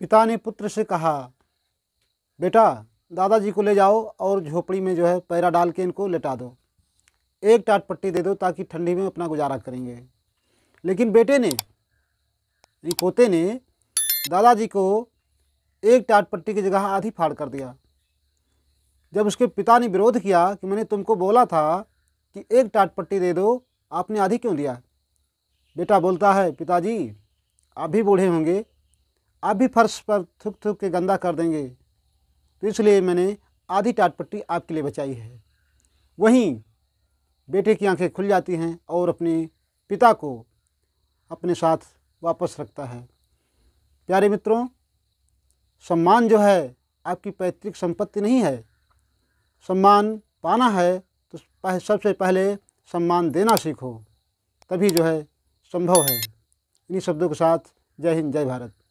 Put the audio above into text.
पिता ने पुत्र से कहा बेटा दादाजी को ले जाओ और झोपड़ी में जो है पैरा डाल के इनको लेटा दो एक टाट पट्टी दे दो ताकि ठंडी में अपना गुजारा करेंगे लेकिन बेटे ने पोते ने दादाजी को एक टाट पट्टी की जगह आधी फाड़ कर दिया जब उसके पिता ने विरोध किया कि मैंने तुमको बोला था कि एक टाट पट्टी दे दो आपने आधी क्यों दिया बेटा बोलता है पिताजी आप भी बूढ़े होंगे आप भी फर्श पर थुक थुक के गंदा कर देंगे तो इसलिए मैंने आधी टाट पट्टी आपके लिए बचाई है वहीं बेटे की आंखें खुल जाती हैं और अपने पिता को अपने साथ वापस रखता है प्यारे मित्रों सम्मान जो है आपकी पैतृक संपत्ति नहीं है सम्मान पाना है तो सबसे पहले सम्मान देना सीखो तभी जो है संभव है इन्हीं शब्दों के साथ जय हिंद जय भारत